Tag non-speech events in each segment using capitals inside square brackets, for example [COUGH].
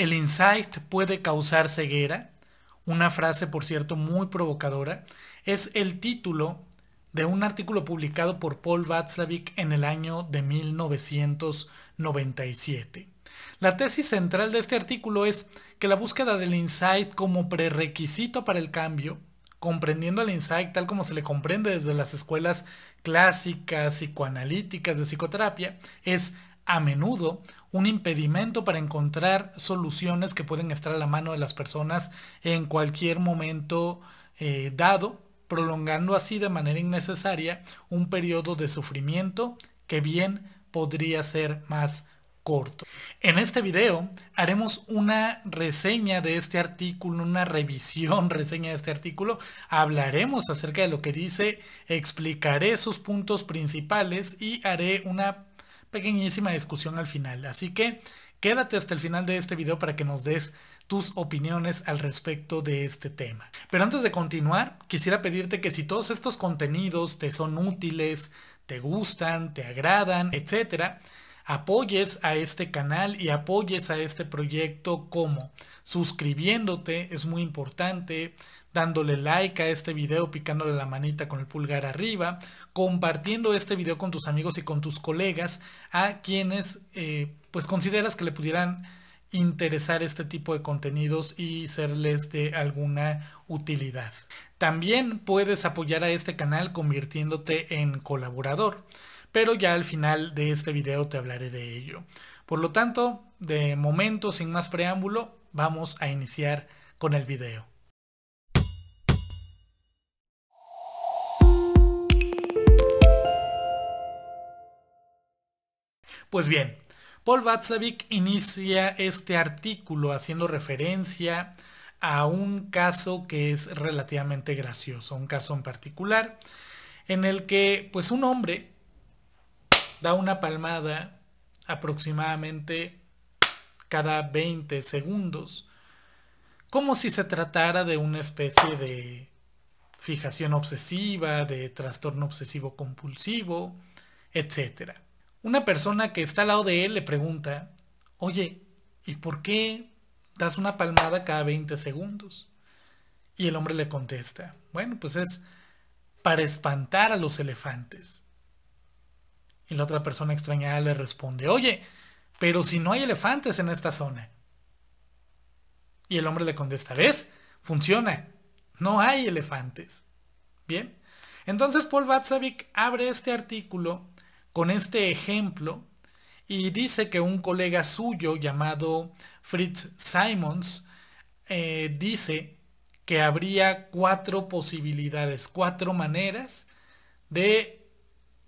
El insight puede causar ceguera. Una frase, por cierto, muy provocadora. Es el título de un artículo publicado por Paul Václavic en el año de 1997. La tesis central de este artículo es que la búsqueda del insight como prerequisito para el cambio, comprendiendo el insight tal como se le comprende desde las escuelas clásicas psicoanalíticas de psicoterapia, es a menudo un impedimento para encontrar soluciones que pueden estar a la mano de las personas en cualquier momento eh, dado, prolongando así de manera innecesaria un periodo de sufrimiento que bien podría ser más corto. En este video haremos una reseña de este artículo, una revisión, [LAUGHS] reseña de este artículo. Hablaremos acerca de lo que dice, explicaré sus puntos principales y haré una pequeñísima discusión al final. Así que quédate hasta el final de este video para que nos des tus opiniones al respecto de este tema. Pero antes de continuar, quisiera pedirte que si todos estos contenidos te son útiles, te gustan, te agradan, etcétera, apoyes a este canal y apoyes a este proyecto como suscribiéndote, es muy importante, dándole like a este video, picándole la manita con el pulgar arriba, compartiendo este video con tus amigos y con tus colegas a quienes eh, pues consideras que le pudieran interesar este tipo de contenidos y serles de alguna utilidad. También puedes apoyar a este canal convirtiéndote en colaborador pero ya al final de este video te hablaré de ello. Por lo tanto, de momento, sin más preámbulo, vamos a iniciar con el video. Pues bien, Paul Vatsavik inicia este artículo haciendo referencia a un caso que es relativamente gracioso, un caso en particular, en el que pues un hombre da una palmada aproximadamente cada 20 segundos, como si se tratara de una especie de fijación obsesiva, de trastorno obsesivo compulsivo, etc. Una persona que está al lado de él le pregunta, oye, ¿y por qué das una palmada cada 20 segundos? Y el hombre le contesta, bueno, pues es para espantar a los elefantes. Y la otra persona extrañada le responde, oye, pero si no hay elefantes en esta zona. Y el hombre le contesta, ¿ves? Funciona. No hay elefantes. Bien. Entonces Paul Vatsavik abre este artículo con este ejemplo y dice que un colega suyo llamado Fritz Simons eh, dice que habría cuatro posibilidades, cuatro maneras de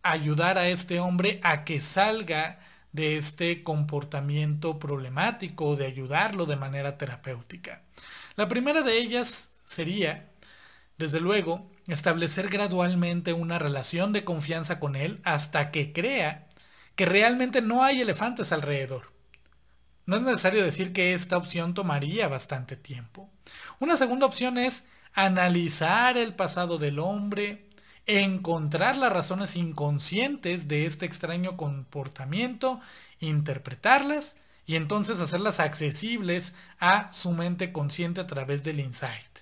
ayudar a este hombre a que salga de este comportamiento problemático o de ayudarlo de manera terapéutica. La primera de ellas sería, desde luego, establecer gradualmente una relación de confianza con él hasta que crea que realmente no hay elefantes alrededor. No es necesario decir que esta opción tomaría bastante tiempo. Una segunda opción es analizar el pasado del hombre, encontrar las razones inconscientes de este extraño comportamiento, interpretarlas y entonces hacerlas accesibles a su mente consciente a través del insight.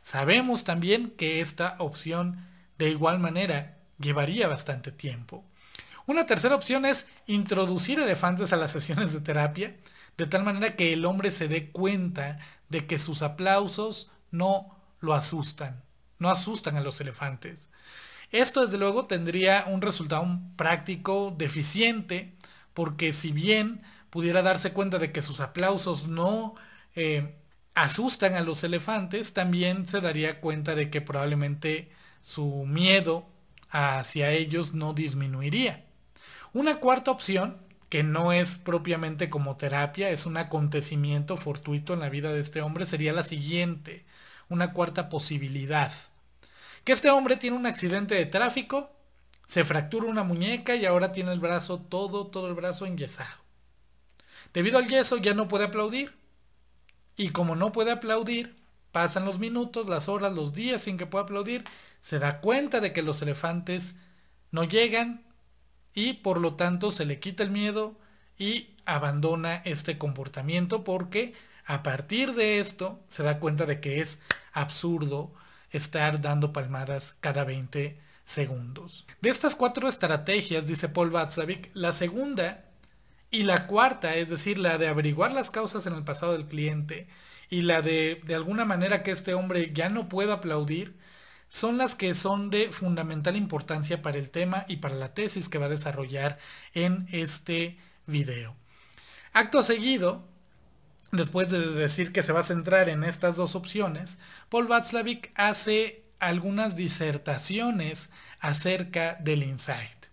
Sabemos también que esta opción de igual manera llevaría bastante tiempo. Una tercera opción es introducir elefantes a las sesiones de terapia, de tal manera que el hombre se dé cuenta de que sus aplausos no lo asustan, no asustan a los elefantes. Esto desde luego tendría un resultado práctico deficiente porque si bien pudiera darse cuenta de que sus aplausos no eh, asustan a los elefantes, también se daría cuenta de que probablemente su miedo hacia ellos no disminuiría. Una cuarta opción, que no es propiamente como terapia, es un acontecimiento fortuito en la vida de este hombre, sería la siguiente, una cuarta posibilidad. Que este hombre tiene un accidente de tráfico, se fractura una muñeca y ahora tiene el brazo todo, todo el brazo enyesado. Debido al yeso ya no puede aplaudir. Y como no puede aplaudir, pasan los minutos, las horas, los días sin que pueda aplaudir, se da cuenta de que los elefantes no llegan y por lo tanto se le quita el miedo y abandona este comportamiento porque a partir de esto se da cuenta de que es absurdo, estar dando palmadas cada 20 segundos. De estas cuatro estrategias, dice Paul Watzlawick, la segunda y la cuarta, es decir, la de averiguar las causas en el pasado del cliente y la de de alguna manera que este hombre ya no pueda aplaudir, son las que son de fundamental importancia para el tema y para la tesis que va a desarrollar en este video. Acto seguido, Después de decir que se va a centrar en estas dos opciones, Paul Václavic hace algunas disertaciones acerca del insight.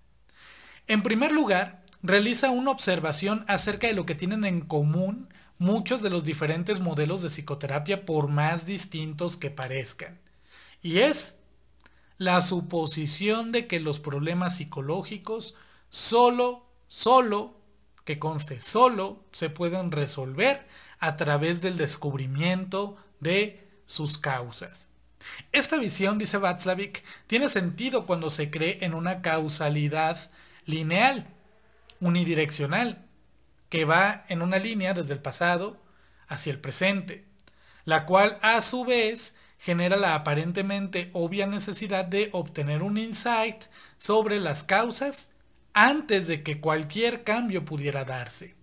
En primer lugar, realiza una observación acerca de lo que tienen en común muchos de los diferentes modelos de psicoterapia por más distintos que parezcan. Y es la suposición de que los problemas psicológicos solo, solo, que conste, solo se pueden resolver a través del descubrimiento de sus causas. Esta visión, dice Václavic, tiene sentido cuando se cree en una causalidad lineal, unidireccional, que va en una línea desde el pasado hacia el presente, la cual a su vez genera la aparentemente obvia necesidad de obtener un insight sobre las causas antes de que cualquier cambio pudiera darse.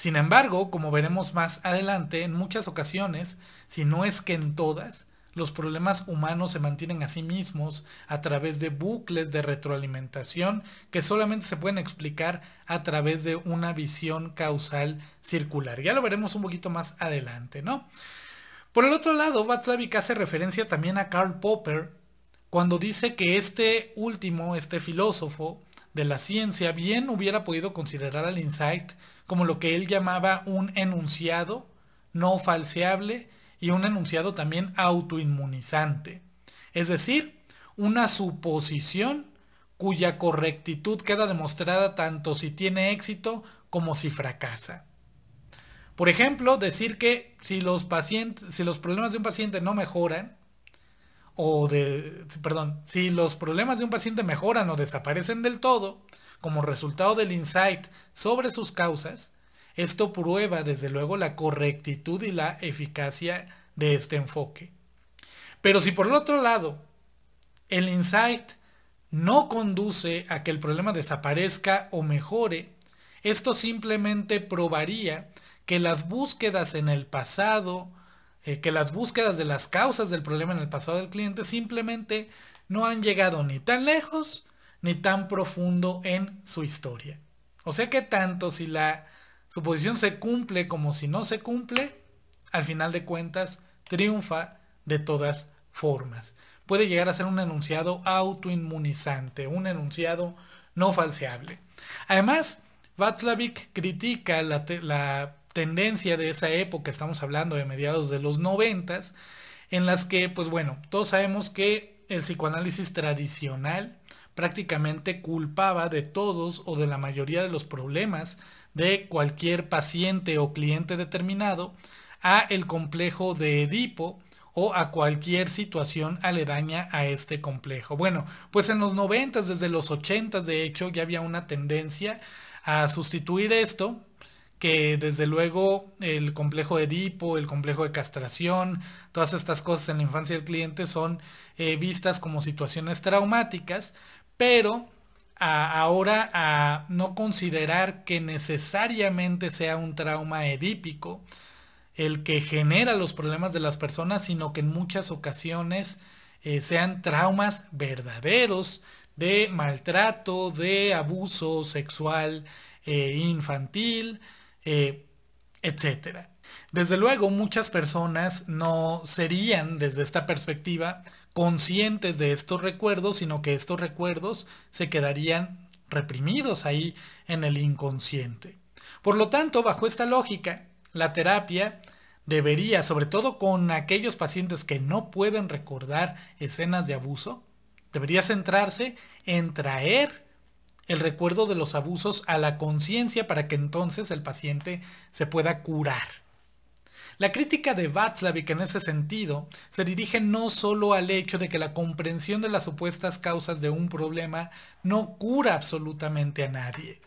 Sin embargo, como veremos más adelante, en muchas ocasiones, si no es que en todas, los problemas humanos se mantienen a sí mismos a través de bucles de retroalimentación que solamente se pueden explicar a través de una visión causal circular. Ya lo veremos un poquito más adelante, ¿no? Por el otro lado, Batsavik hace referencia también a Karl Popper cuando dice que este último, este filósofo, de la ciencia, bien hubiera podido considerar al insight como lo que él llamaba un enunciado no falseable y un enunciado también autoinmunizante. Es decir, una suposición cuya correctitud queda demostrada tanto si tiene éxito como si fracasa. Por ejemplo, decir que si los, pacientes, si los problemas de un paciente no mejoran, o de, perdón, si los problemas de un paciente mejoran o desaparecen del todo, como resultado del insight sobre sus causas, esto prueba desde luego la correctitud y la eficacia de este enfoque. Pero si por el otro lado el insight no conduce a que el problema desaparezca o mejore, esto simplemente probaría que las búsquedas en el pasado eh, que las búsquedas de las causas del problema en el pasado del cliente simplemente no han llegado ni tan lejos ni tan profundo en su historia. O sea que tanto si la suposición se cumple como si no se cumple, al final de cuentas triunfa de todas formas. Puede llegar a ser un enunciado autoinmunizante, un enunciado no falseable. Además, Václavic critica la, la tendencia de esa época, estamos hablando de mediados de los noventas, en las que, pues bueno, todos sabemos que el psicoanálisis tradicional prácticamente culpaba de todos o de la mayoría de los problemas de cualquier paciente o cliente determinado a el complejo de Edipo o a cualquier situación aledaña a este complejo. Bueno, pues en los noventas, desde los ochentas, de hecho, ya había una tendencia a sustituir esto que desde luego el complejo de Edipo, el complejo de castración, todas estas cosas en la infancia del cliente son eh, vistas como situaciones traumáticas, pero ahora a no considerar que necesariamente sea un trauma edípico el que genera los problemas de las personas, sino que en muchas ocasiones eh, sean traumas verdaderos de maltrato, de abuso sexual eh, infantil, eh, etcétera etc. Desde luego, muchas personas no serían desde esta perspectiva conscientes de estos recuerdos, sino que estos recuerdos se quedarían reprimidos ahí en el inconsciente. Por lo tanto, bajo esta lógica, la terapia debería, sobre todo con aquellos pacientes que no pueden recordar escenas de abuso, debería centrarse en traer el recuerdo de los abusos a la conciencia para que entonces el paciente se pueda curar. La crítica de Václavic en ese sentido se dirige no solo al hecho de que la comprensión de las supuestas causas de un problema no cura absolutamente a nadie,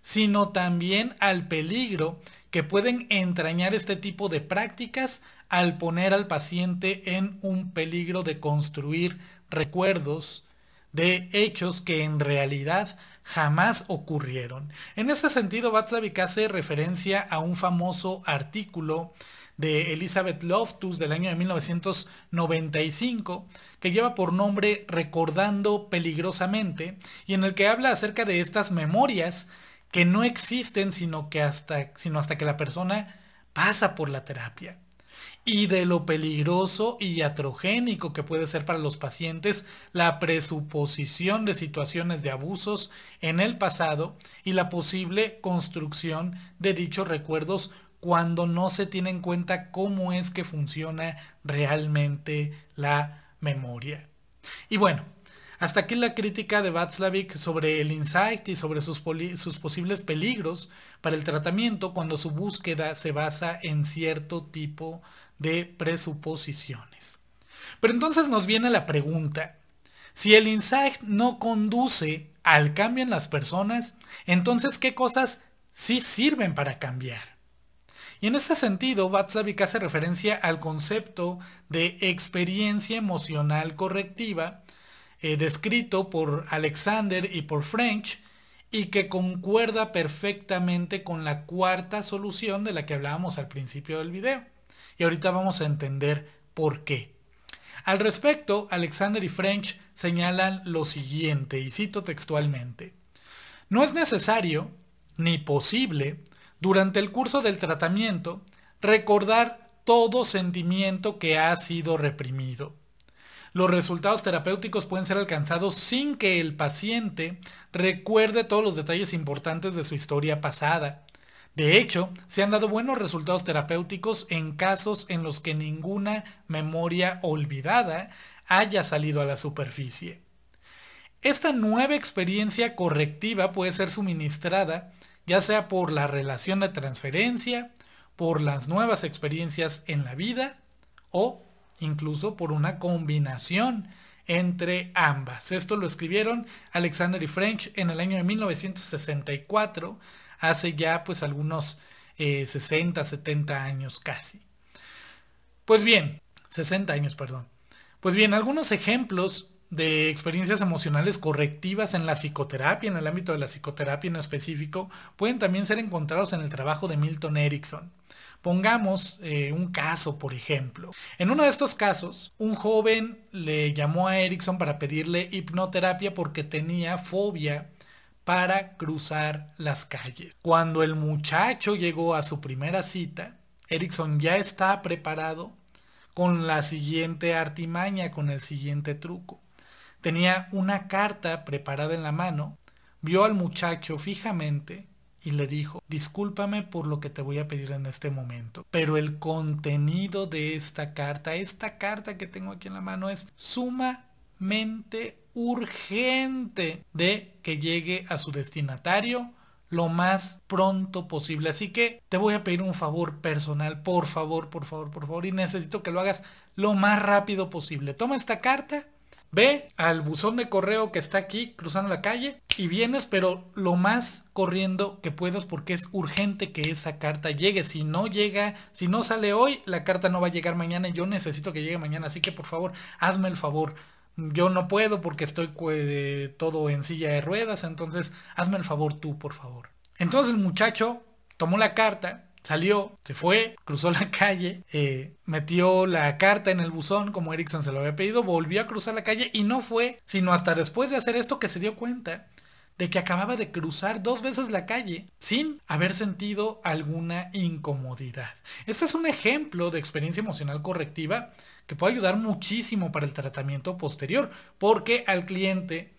sino también al peligro que pueden entrañar este tipo de prácticas al poner al paciente en un peligro de construir recuerdos de hechos que en realidad jamás ocurrieron. En este sentido, Václavic hace referencia a un famoso artículo de Elizabeth Loftus del año de 1995, que lleva por nombre Recordando peligrosamente, y en el que habla acerca de estas memorias que no existen sino que sino hasta que la persona pasa por la terapia y de lo peligroso y atrogénico que puede ser para los pacientes la presuposición de situaciones de abusos en el pasado y la posible construcción de dichos recuerdos cuando no se tiene en cuenta cómo es que funciona realmente la memoria. Y bueno, hasta aquí la crítica de Václavic sobre el insight y sobre sus, posibles peligros para el tratamiento cuando su búsqueda se basa en cierto tipo de presuposiciones. Pero entonces nos viene la pregunta, si el insight no conduce al cambio en las personas, entonces ¿qué cosas sí sirven para cambiar? Y en este sentido, Václavic hace referencia al concepto de experiencia emocional correctiva eh, descrito por Alexander y por French y que concuerda perfectamente con la cuarta solución de la que hablábamos al principio del video. Y ahorita vamos a entender por qué. Al respecto, Alexander y French señalan lo siguiente, y cito textualmente, no es necesario ni posible durante el curso del tratamiento recordar todo sentimiento que ha sido reprimido. Los resultados terapéuticos pueden ser alcanzados sin que el paciente recuerde todos los detalles importantes de su historia pasada. De hecho, se han dado buenos resultados terapéuticos en casos en los que ninguna memoria olvidada haya salido a la superficie. Esta nueva experiencia correctiva puede ser suministrada ya sea por la relación de transferencia, por las nuevas experiencias en la vida o incluso por una combinación entre ambas. Esto lo escribieron Alexander y French en el año de 1964, hace ya pues algunos 60, eh, 70 años casi. Pues bien, 60 años, perdón. Pues bien, algunos ejemplos de experiencias emocionales correctivas en la psicoterapia, en el ámbito de la psicoterapia en específico, pueden también ser encontrados en el trabajo de Milton Erickson. Pongamos eh, un caso, por ejemplo. En uno de estos casos, un joven le llamó a Erickson para pedirle hipnoterapia porque tenía fobia para cruzar las calles. Cuando el muchacho llegó a su primera cita, Erickson ya está preparado con la siguiente artimaña, con el siguiente truco. Tenía una carta preparada en la mano, vio al muchacho fijamente y le dijo, discúlpame por lo que te voy a pedir en este momento, pero el contenido de esta carta, esta carta que tengo aquí en la mano es sumamente urgente de que llegue a su destinatario lo más pronto posible. Así que te voy a pedir un favor personal, por favor, por favor, por favor, y necesito que lo hagas lo más rápido posible. Toma esta carta, ve al buzón de correo que está aquí cruzando la calle y vienes, pero lo más corriendo que puedas porque es urgente que esa carta llegue. Si no llega, si no sale hoy, la carta no va a llegar mañana y yo necesito que llegue mañana. Así que por favor, hazme el favor. Yo no puedo porque estoy todo en silla de ruedas, entonces hazme el favor tú, por favor. Entonces el muchacho tomó la carta, salió, se fue, cruzó la calle, eh, metió la carta en el buzón como Erickson se lo había pedido, volvió a cruzar la calle y no fue, sino hasta después de hacer esto que se dio cuenta de que acababa de cruzar dos veces la calle sin haber sentido alguna incomodidad. Este es un ejemplo de experiencia emocional correctiva que puede ayudar muchísimo para el tratamiento posterior, porque al cliente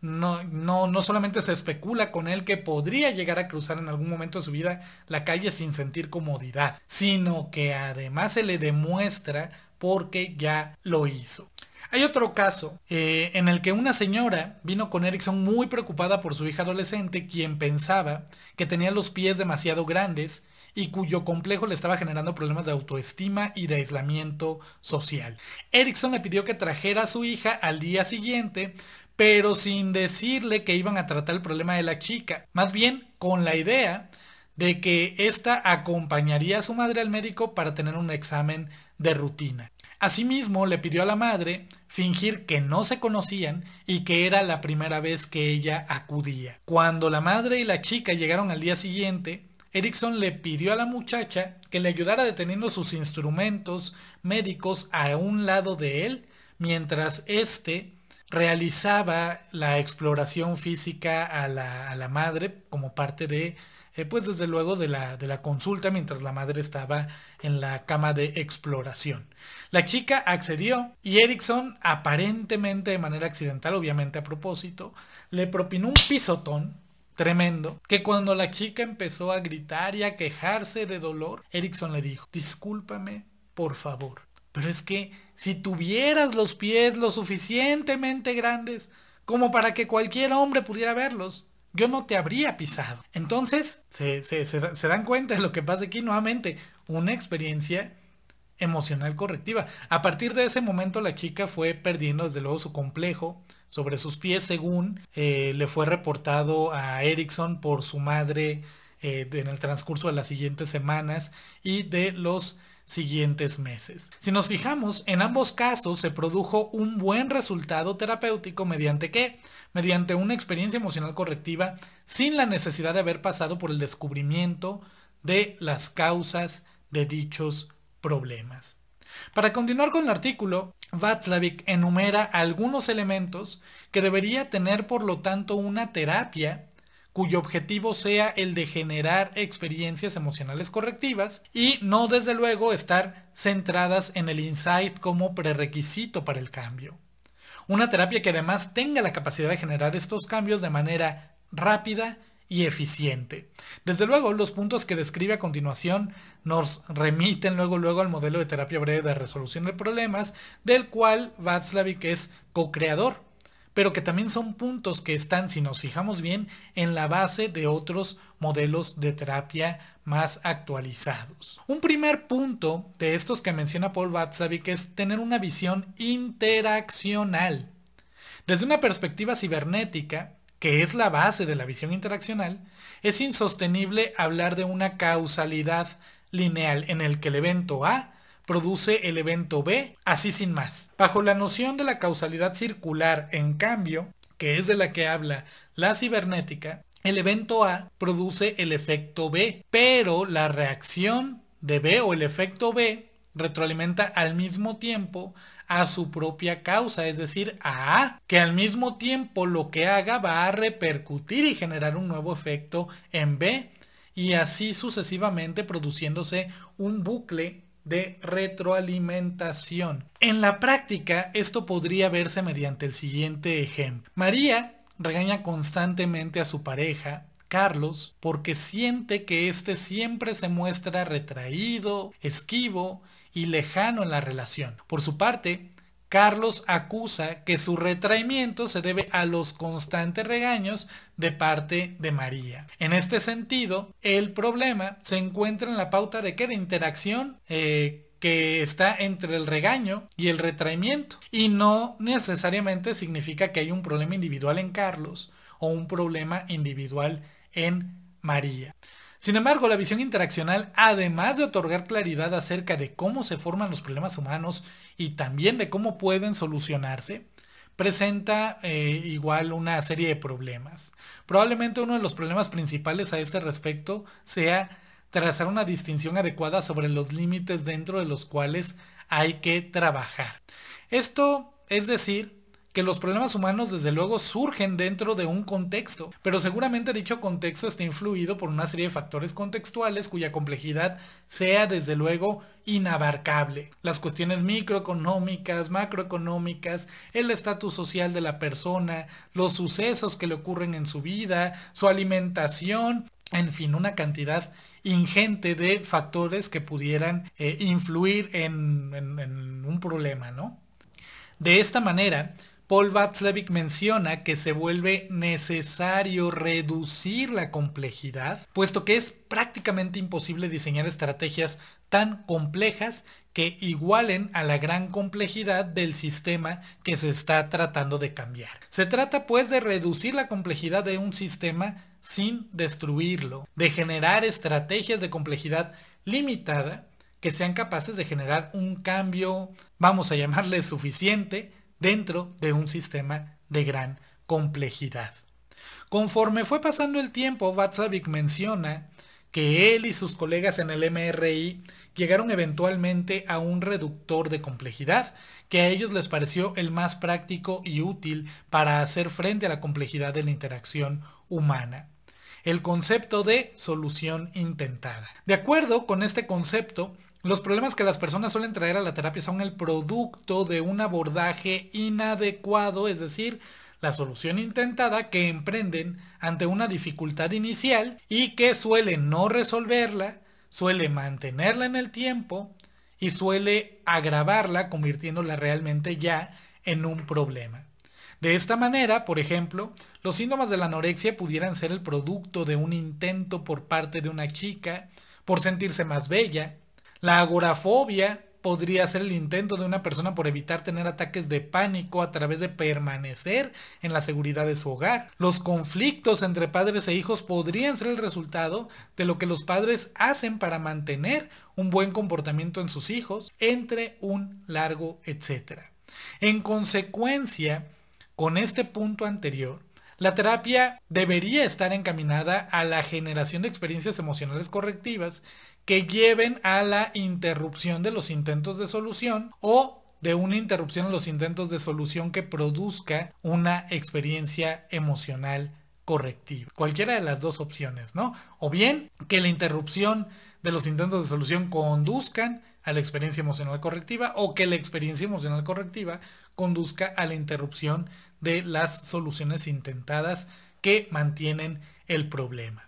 no, no solamente se especula con él que podría llegar a cruzar en algún momento de su vida la calle sin sentir comodidad, sino que además se le demuestra porque ya lo hizo. Hay otro caso eh, en el que una señora vino con Erickson muy preocupada por su hija adolescente, quien pensaba que tenía los pies demasiado grandes y cuyo complejo le estaba generando problemas de autoestima y de aislamiento social. Erickson le pidió que trajera a su hija al día siguiente, pero sin decirle que iban a tratar el problema de la chica, más bien con la idea de que ésta acompañaría a su madre al médico para tener un examen de rutina. Asimismo, le pidió a la madre fingir que no se conocían y que era la primera vez que ella acudía. Cuando la madre y la chica llegaron al día siguiente, Erickson le pidió a la muchacha que le ayudara deteniendo sus instrumentos médicos a un lado de él, mientras éste realizaba la exploración física a la, a la madre como parte de eh, pues desde luego de la, de la consulta mientras la madre estaba en la cama de exploración. La chica accedió y Erickson, aparentemente de manera accidental, obviamente a propósito, le propinó un pisotón tremendo, que cuando la chica empezó a gritar y a quejarse de dolor, Erickson le dijo, discúlpame, por favor, pero es que si tuvieras los pies lo suficientemente grandes como para que cualquier hombre pudiera verlos, yo no te habría pisado. Entonces, se, dan cuenta de lo que pasa aquí nuevamente, una experiencia emocional correctiva. A partir de ese momento la chica fue perdiendo desde luego su complejo sobre sus pies según eh, le fue reportado a Erickson por su madre eh, en el transcurso de las siguientes semanas y de los siguientes meses. Si nos fijamos, en ambos casos se produjo un buen resultado terapéutico mediante qué? Mediante una experiencia emocional correctiva sin la necesidad de haber pasado por el descubrimiento de las causas de dichos problemas. Para continuar con el artículo, Václavic enumera algunos elementos que debería tener por lo tanto una terapia cuyo objetivo sea el de generar experiencias emocionales correctivas y no desde luego estar centradas en el insight como prerequisito para el cambio. Una terapia que además tenga la capacidad de generar estos cambios de manera rápida y eficiente. Desde luego, los puntos que describe a continuación nos remiten luego luego al modelo de terapia breve de resolución de problemas, del cual Václavik es co-creador pero que también son puntos que están, si nos fijamos bien, en la base de otros modelos de terapia más actualizados. Un primer punto de estos que menciona Paul Watzlawick es tener una visión interaccional. Desde una perspectiva cibernética, que es la base de la visión interaccional, es insostenible hablar de una causalidad lineal en el que el evento A produce el evento B, así sin más. Bajo la noción de la causalidad circular, en cambio, que es de la que habla la cibernética, el evento A produce el efecto B, pero la reacción de B o el efecto B retroalimenta al mismo tiempo a su propia causa, es decir, a A, que al mismo tiempo lo que haga va a repercutir y generar un nuevo efecto en B y así sucesivamente produciéndose un bucle de retroalimentación. En la práctica, esto podría verse mediante el siguiente ejemplo. María regaña constantemente a su pareja, Carlos, porque siente que éste siempre se muestra retraído, esquivo y lejano en la relación. Por su parte, Carlos acusa que su retraimiento se debe a los constantes regaños de parte de María. En este sentido, el problema se encuentra en la pauta de qué? de interacción eh, que está entre el regaño y el retraimiento. Y no necesariamente significa que hay un problema individual en Carlos o un problema individual en María. Sin embargo, la visión interaccional, además de otorgar claridad acerca de cómo se forman los problemas humanos y también de cómo pueden solucionarse, presenta eh, igual una serie de problemas. Probablemente uno de los problemas principales a este respecto sea trazar una distinción adecuada sobre los límites dentro de los cuales hay que trabajar. Esto es decir, que los problemas humanos desde luego surgen dentro de un contexto, pero seguramente dicho contexto está influido por una serie de factores contextuales cuya complejidad sea desde luego inabarcable. Las cuestiones microeconómicas, macroeconómicas, el estatus social de la persona, los sucesos que le ocurren en su vida, su alimentación, en fin, una cantidad ingente de factores que pudieran eh, influir en, en un problema, ¿no? De esta manera, Paul Watzlawick menciona que se vuelve necesario reducir la complejidad, puesto que es prácticamente imposible diseñar estrategias tan complejas que igualen a la gran complejidad del sistema que se está tratando de cambiar. Se trata pues de reducir la complejidad de un sistema sin destruirlo, de generar estrategias de complejidad limitada que sean capaces de generar un cambio, vamos a llamarle suficiente, dentro de un sistema de gran complejidad. Conforme fue pasando el tiempo, Vatsavik menciona que él y sus colegas en el MRI llegaron eventualmente a un reductor de complejidad que a ellos les pareció el más práctico y útil para hacer frente a la complejidad de la interacción humana. El concepto de solución intentada. De acuerdo con este concepto, los problemas que las personas suelen traer a la terapia son el producto de un abordaje inadecuado, es decir, la solución intentada que emprenden ante una dificultad inicial y que suele no resolverla, suele mantenerla en el tiempo y suele agravarla convirtiéndola realmente ya en un problema. De esta manera, por ejemplo, los síntomas de la anorexia pudieran ser el producto de un intento por parte de una chica por sentirse más bella, la agorafobia podría ser el intento de una persona por evitar tener ataques de pánico a través de permanecer en la seguridad de su hogar. Los conflictos entre padres e hijos podrían ser el resultado de lo que los padres hacen para mantener un buen comportamiento en sus hijos, entre un largo etcétera. En consecuencia, con este punto anterior, la terapia debería estar encaminada a la generación de experiencias emocionales correctivas que lleven a la interrupción de los intentos de solución o de una interrupción de los intentos de solución que produzca una experiencia emocional correctiva. Cualquiera de las dos opciones, ¿no? O bien que la interrupción de los intentos de solución conduzcan a la experiencia emocional correctiva o que la experiencia emocional correctiva conduzca a la interrupción de las soluciones intentadas que mantienen el problema.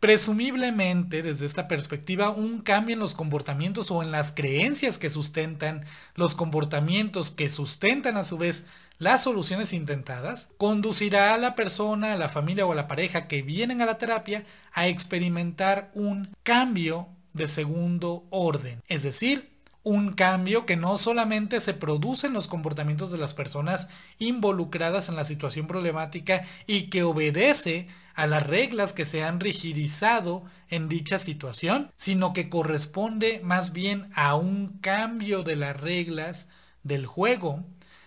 Presumiblemente, desde esta perspectiva, un cambio en los comportamientos o en las creencias que sustentan los comportamientos que sustentan a su vez las soluciones intentadas, conducirá a la persona, a la familia o a la pareja que vienen a la terapia a experimentar un cambio de segundo orden, es decir, un cambio que no solamente se produce en los comportamientos de las personas involucradas en la situación problemática y que obedece a las reglas que se han rigidizado en dicha situación, sino que corresponde más bien a un cambio de las reglas del juego,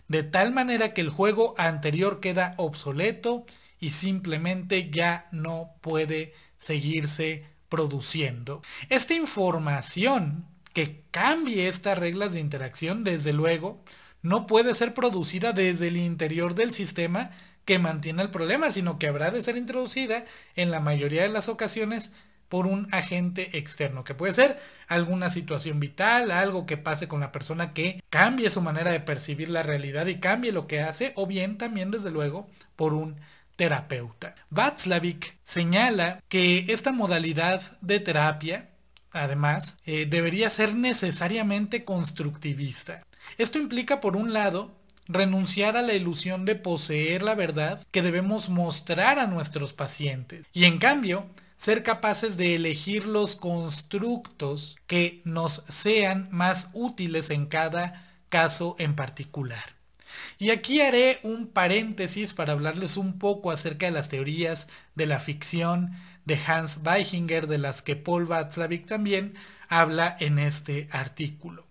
de tal manera que el juego anterior queda obsoleto y simplemente ya no puede seguirse produciendo. Esta información que cambie estas reglas de interacción, desde luego, no puede ser producida desde el interior del sistema que mantiene el problema, sino que habrá de ser introducida en la mayoría de las ocasiones por un agente externo, que puede ser alguna situación vital, algo que pase con la persona que cambie su manera de percibir la realidad y cambie lo que hace, o bien también, desde luego, por un terapeuta. Václavic señala que esta modalidad de terapia además, eh, debería ser necesariamente constructivista. Esto implica, por un lado, renunciar a la ilusión de poseer la verdad que debemos mostrar a nuestros pacientes y en cambio ser capaces de elegir los constructos que nos sean más útiles en cada caso en particular. Y aquí haré un paréntesis para hablarles un poco acerca de las teorías de la ficción de Hans Weichinger, de las que Paul Watzlawick también habla en este artículo.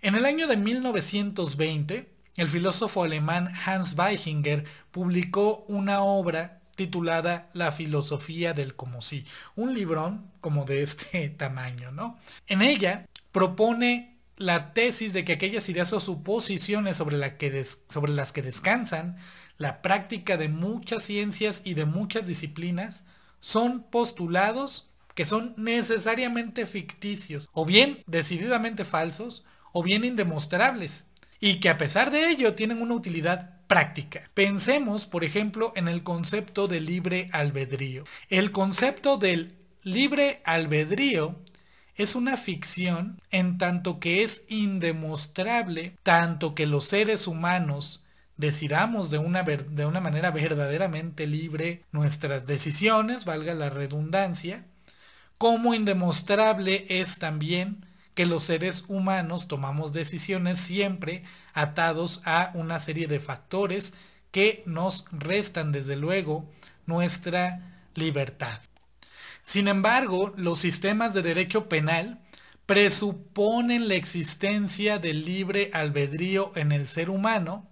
En el año de 1920, el filósofo alemán Hans Weichinger publicó una obra titulada La filosofía del como sí, un librón como de este [LAUGHS] tamaño, ¿no? En ella propone la tesis de que aquellas ideas o suposiciones sobre las que descansan la práctica de muchas ciencias y de muchas disciplinas son postulados que son necesariamente ficticios, o bien decididamente falsos, o bien indemostrables, y que a pesar de ello tienen una utilidad práctica. Pensemos, por ejemplo, en el concepto de libre albedrío. El concepto del libre albedrío es una ficción en tanto que es indemostrable, tanto que los seres humanos decidamos de una, de una manera verdaderamente libre nuestras decisiones, valga la redundancia, como indemostrable es también que los seres humanos tomamos decisiones siempre atados a una serie de factores que nos restan desde luego nuestra libertad. Sin embargo, los sistemas de derecho penal presuponen la existencia del libre albedrío en el ser humano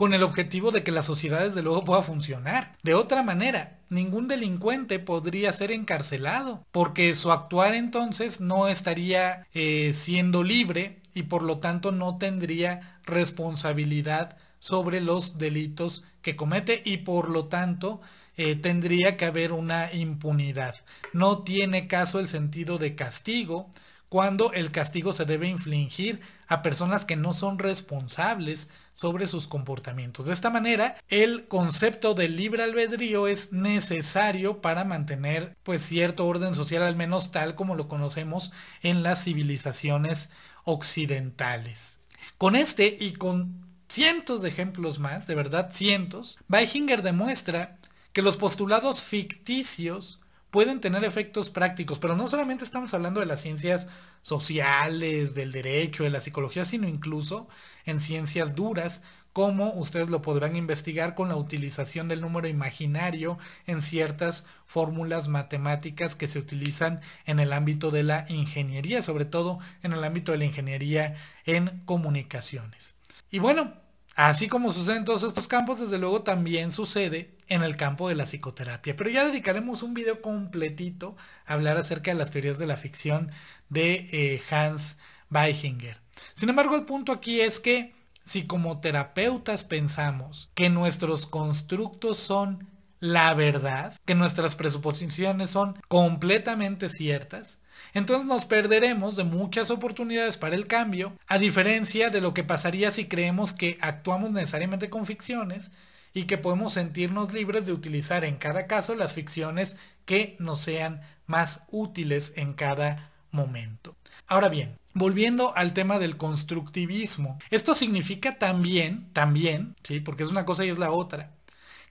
con el objetivo de que la sociedad desde luego pueda funcionar. De otra manera, ningún delincuente podría ser encarcelado, porque su actuar entonces no estaría eh, siendo libre y por lo tanto no tendría responsabilidad sobre los delitos que comete y por lo tanto eh, tendría que haber una impunidad. No tiene caso el sentido de castigo cuando el castigo se debe infligir a personas que no son responsables sobre sus comportamientos. De esta manera, el concepto de libre albedrío es necesario para mantener pues cierto orden social, al menos tal como lo conocemos en las civilizaciones occidentales. Con este y con cientos de ejemplos más, de verdad cientos, Weichinger demuestra que los postulados ficticios pueden tener efectos prácticos, pero no solamente estamos hablando de las ciencias sociales, del derecho, de la psicología, sino incluso en ciencias duras, como ustedes lo podrán investigar con la utilización del número imaginario en ciertas fórmulas matemáticas que se utilizan en el ámbito de la ingeniería, sobre todo en el ámbito de la ingeniería en comunicaciones. Y bueno, así como sucede en todos estos campos, desde luego también sucede en el campo de la psicoterapia. Pero ya dedicaremos un video completito a hablar acerca de las teorías de la ficción de eh, Hans Weichinger. Sin embargo, el punto aquí es que si como terapeutas pensamos que nuestros constructos son la verdad, que nuestras presuposiciones son completamente ciertas, entonces nos perderemos de muchas oportunidades para el cambio, a diferencia de lo que pasaría si creemos que actuamos necesariamente con ficciones y que podemos sentirnos libres de utilizar en cada caso las ficciones que nos sean más útiles en cada momento. Ahora bien, Volviendo al tema del constructivismo. Esto significa también, también, ¿sí? porque es una cosa y es la otra,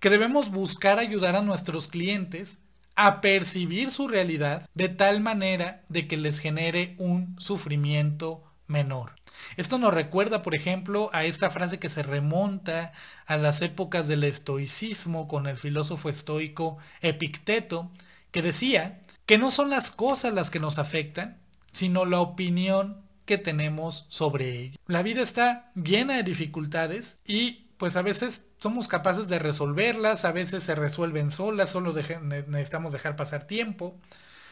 que debemos buscar ayudar a nuestros clientes a percibir su realidad de tal manera de que les genere un sufrimiento menor. Esto nos recuerda, por ejemplo, a esta frase que se remonta a las épocas del estoicismo con el filósofo estoico Epicteto, que decía que no son las cosas las que nos afectan, sino la opinión que tenemos sobre ella. La vida está llena de dificultades y pues a veces somos capaces de resolverlas, a veces se resuelven solas, solo necesitamos dejar pasar tiempo.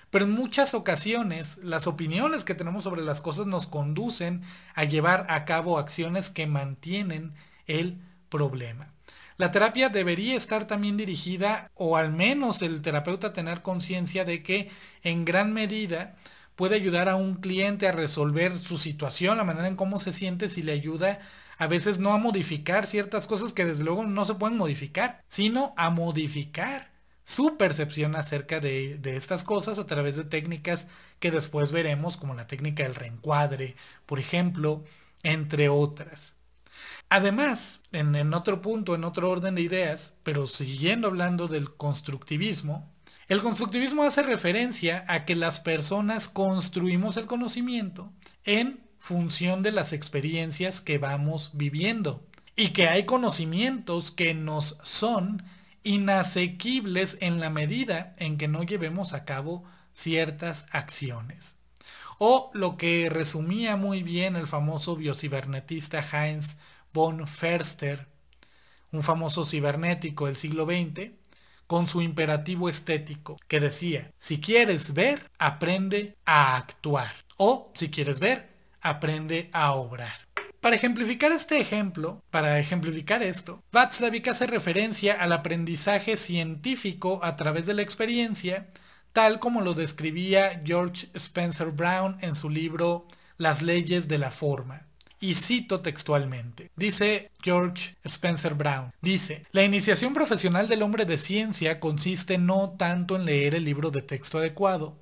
Pero en muchas ocasiones las opiniones que tenemos sobre las cosas nos conducen a llevar a cabo acciones que mantienen el problema. La terapia debería estar también dirigida, o al menos el terapeuta tener conciencia de que en gran medida puede ayudar a un cliente a resolver su situación, la manera en cómo se siente, si le ayuda a veces no a modificar ciertas cosas que desde luego no se pueden modificar, sino a modificar su percepción acerca de, estas cosas a través de técnicas que después veremos, como la técnica del reencuadre, por ejemplo, entre otras. Además, en otro punto, en otro orden de ideas, pero siguiendo hablando del constructivismo, el constructivismo hace referencia a que las personas construimos el conocimiento en función de las experiencias que vamos viviendo y que hay conocimientos que nos son inasequibles en la medida en que no llevemos a cabo ciertas acciones. O lo que resumía muy bien el famoso biocibernetista Heinz von Ferster, un famoso cibernético del siglo XX, con su imperativo estético, que decía, si quieres ver, aprende a actuar. O, si quieres ver, aprende a obrar. Para ejemplificar este ejemplo, para ejemplificar esto, Václavic hace referencia al aprendizaje científico a través de la experiencia, tal como lo describía George Spencer Brown en su libro Las leyes de la forma y cito textualmente. Dice George Spencer Brown, dice, la iniciación profesional del hombre de ciencia consiste no tanto en leer el libro de texto adecuado,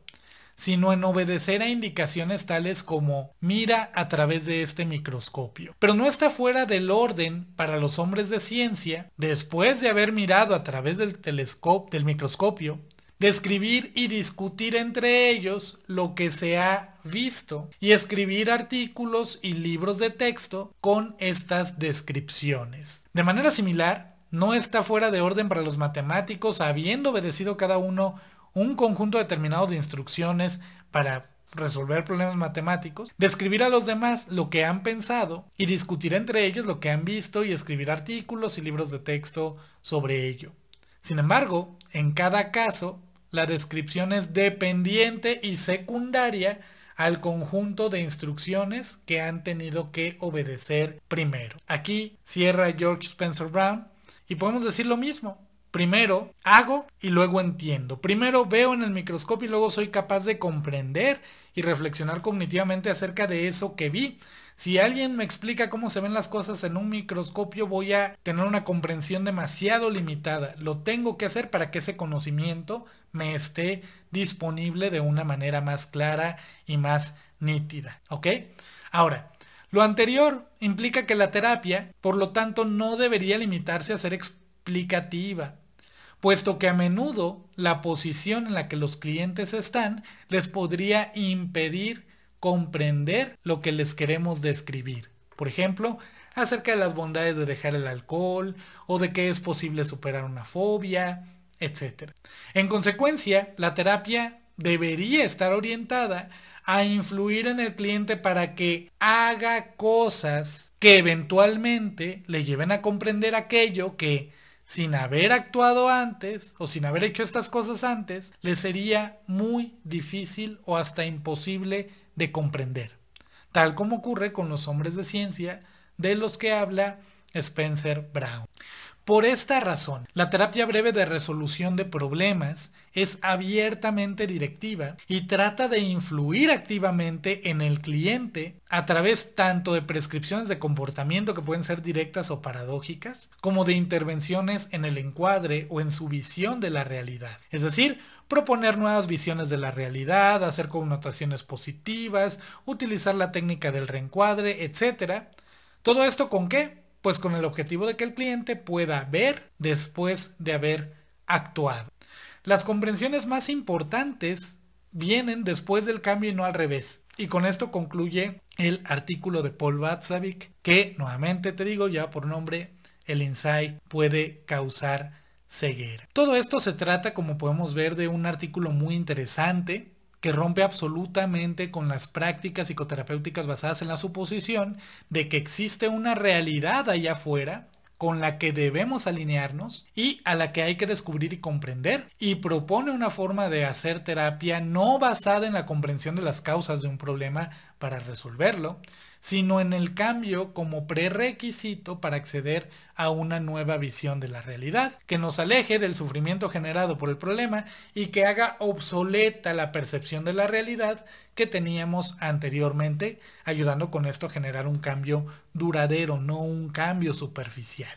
sino en obedecer a indicaciones tales como mira a través de este microscopio. Pero no está fuera del orden para los hombres de ciencia, después de haber mirado a través del telescopio, del microscopio, describir y discutir entre ellos lo que se ha visto y escribir artículos y libros de texto con estas descripciones. De manera similar, no está fuera de orden para los matemáticos, habiendo obedecido cada uno un conjunto determinado de instrucciones para resolver problemas matemáticos, describir a los demás lo que han pensado y discutir entre ellos lo que han visto y escribir artículos y libros de texto sobre ello. Sin embargo, en cada caso, la descripción es dependiente y secundaria al conjunto de instrucciones que han tenido que obedecer primero. Aquí cierra George Spencer Brown y podemos decir lo mismo. Primero hago y luego entiendo. Primero veo en el microscopio y luego soy capaz de comprender y reflexionar cognitivamente acerca de eso que vi. Si alguien me explica cómo se ven las cosas en un microscopio, voy a tener una comprensión demasiado limitada. Lo tengo que hacer para que ese conocimiento me esté disponible de una manera más clara y más nítida. ¿Ok? Ahora, lo anterior implica que la terapia, por lo tanto, no debería limitarse a ser explicativa, puesto que a menudo la posición en la que los clientes están les podría impedir comprender lo que les queremos describir. Por ejemplo, acerca de las bondades de dejar el alcohol o de que es posible superar una fobia, etc. En consecuencia, la terapia debería estar orientada a influir en el cliente para que haga cosas que eventualmente le lleven a comprender aquello que sin haber actuado antes o sin haber hecho estas cosas antes, le sería muy difícil o hasta imposible de comprender, tal como ocurre con los hombres de ciencia de los que habla Spencer Brown. Por esta razón, la terapia breve de resolución de problemas es abiertamente directiva y trata de influir activamente en el cliente a través tanto de prescripciones de comportamiento que pueden ser directas o paradójicas, como de intervenciones en el encuadre o en su visión de la realidad. Es decir, proponer nuevas visiones de la realidad, hacer connotaciones positivas, utilizar la técnica del reencuadre, etc. ¿Todo esto con qué? Pues con el objetivo de que el cliente pueda ver después de haber actuado. Las comprensiones más importantes vienen después del cambio y no al revés. Y con esto concluye el artículo de Paul Watzlawick, que nuevamente te digo ya por nombre, el insight puede causar ceguera. Todo esto se trata, como podemos ver, de un artículo muy interesante que rompe absolutamente con las prácticas psicoterapéuticas basadas en la suposición de que existe una realidad allá afuera con la que debemos alinearnos y a la que hay que descubrir y comprender y propone una forma de hacer terapia no basada en la comprensión de las causas de un problema para resolverlo, sino en el cambio como prerequisito para acceder a una nueva visión de la realidad, que nos aleje del sufrimiento generado por el problema y que haga obsoleta la percepción de la realidad que teníamos anteriormente, ayudando con esto a generar un cambio duradero, no un cambio superficial.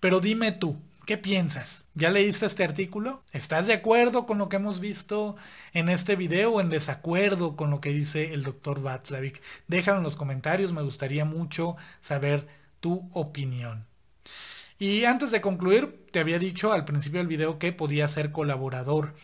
Pero dime tú, ¿Qué piensas? ¿Ya leíste este artículo? ¿Estás de acuerdo con lo que hemos visto en este video o en desacuerdo con lo que dice el doctor Václavic? Déjalo en los comentarios, me gustaría mucho saber tu opinión. Y antes de concluir, te había dicho al principio del video que podía ser colaborador.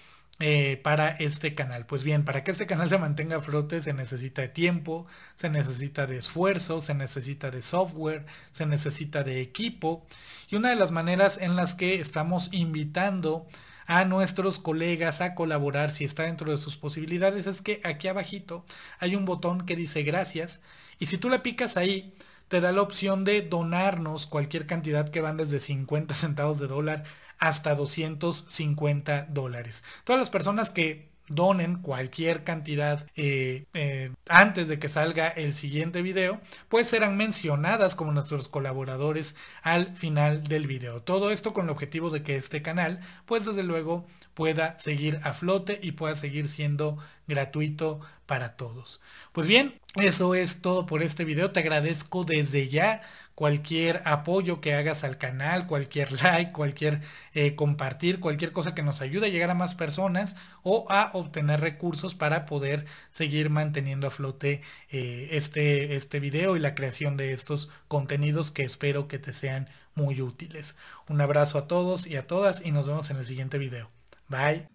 Eh, para este canal. Pues bien, para que este canal se mantenga a flote se necesita de tiempo, se necesita de esfuerzo, se necesita de software, se necesita de equipo. Y una de las maneras en las que estamos invitando a nuestros colegas a colaborar si está dentro de sus posibilidades es que aquí abajito hay un botón que dice gracias y si tú le picas ahí te da la opción de donarnos cualquier cantidad que van desde 50 centavos de dólar hasta 250 dólares. Todas las personas que donen cualquier cantidad eh, eh, antes de que salga el siguiente video, pues serán mencionadas como nuestros colaboradores al final del video. Todo esto con el objetivo de que este canal, pues desde luego, pueda seguir a flote y pueda seguir siendo gratuito para todos. Pues bien, eso es todo por este video. Te agradezco desde ya cualquier apoyo que hagas al canal, cualquier [LAUGHS] like, cualquier eh, compartir, cualquier cosa que nos ayude a llegar a más personas o a obtener recursos para poder seguir manteniendo a flote eh, este, este video y la creación de estos contenidos que espero que te sean muy útiles. Un abrazo a todos y a todas y nos vemos en el siguiente video. Bye.